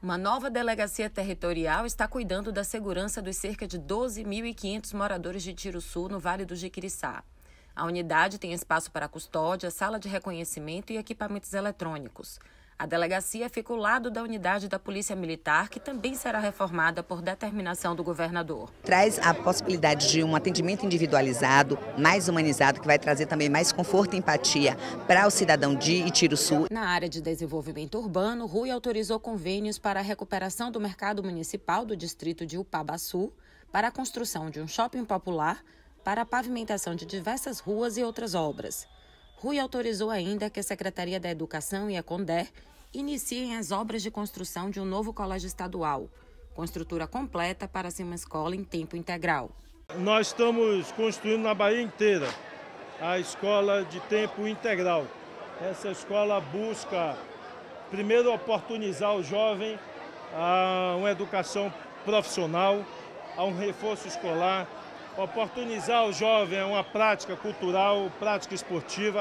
Uma nova delegacia territorial está cuidando da segurança dos cerca de 12.500 moradores de Tiro Sul no Vale do Jiquiriçá. A unidade tem espaço para custódia, sala de reconhecimento e equipamentos eletrônicos. A delegacia fica ao lado da unidade da Polícia Militar, que também será reformada por determinação do governador. Traz a possibilidade de um atendimento individualizado, mais humanizado, que vai trazer também mais conforto e empatia para o cidadão de Itiro Sul. Na área de desenvolvimento urbano, Rui autorizou convênios para a recuperação do mercado municipal do distrito de Upabaçu, para a construção de um shopping popular, para a pavimentação de diversas ruas e outras obras. Rui autorizou ainda que a Secretaria da Educação e a CONDER iniciem as obras de construção de um novo colégio estadual, com estrutura completa para ser uma escola em tempo integral. Nós estamos construindo na Bahia inteira a escola de tempo integral. Essa escola busca, primeiro, oportunizar o jovem a uma educação profissional, a um reforço escolar, oportunizar o jovem a uma prática cultural, prática esportiva.